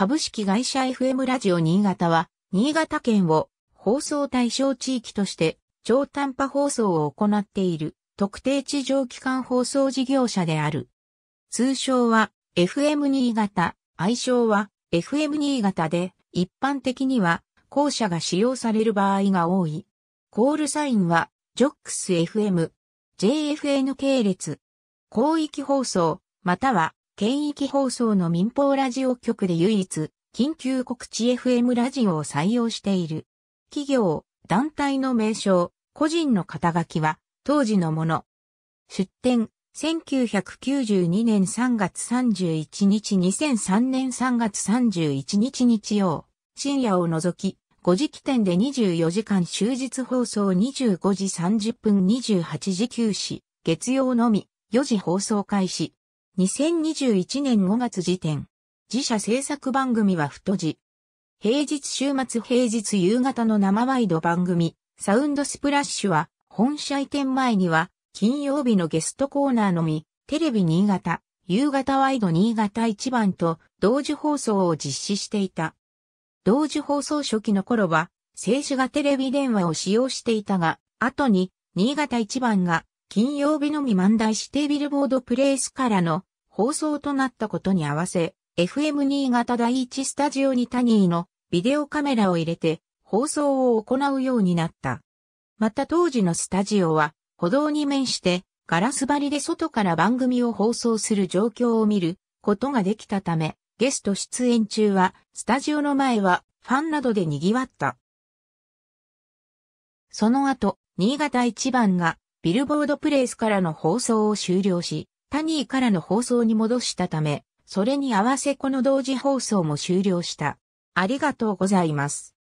株式会社 FM ラジオ新潟は、新潟県を放送対象地域として、超短波放送を行っている特定地上機関放送事業者である。通称は FM 新潟、愛称は FM 新潟で、一般的には校舎が使用される場合が多い。コールサインは JOXFM、JFN 系列、広域放送、または県域放送の民放ラジオ局で唯一、緊急告知 FM ラジオを採用している。企業、団体の名称、個人の肩書きは、当時のもの。出展、1992年3月31日2003年3月31日日曜、深夜を除き、5時起点で24時間終日放送25時30分28時休止、月曜のみ、4時放送開始、2021年5月時点。自社制作番組は太字。平日週末平日夕方の生ワイド番組、サウンドスプラッシュは、本社移転前には、金曜日のゲストコーナーのみ、テレビ新潟、夕方ワイド新潟一番と同時放送を実施していた。同時放送初期の頃は、静止がテレビ電話を使用していたが、後に、新潟一番が、金曜日のみ漫題指定ビルボードプレイスからの放送となったことに合わせ、FM 新潟第一スタジオにタニーのビデオカメラを入れて放送を行うようになった。また当時のスタジオは歩道に面してガラス張りで外から番組を放送する状況を見ることができたため、ゲスト出演中はスタジオの前はファンなどで賑わった。その後、新潟一番がビルボードプレイスからの放送を終了し、タニーからの放送に戻したため、それに合わせこの同時放送も終了した。ありがとうございます。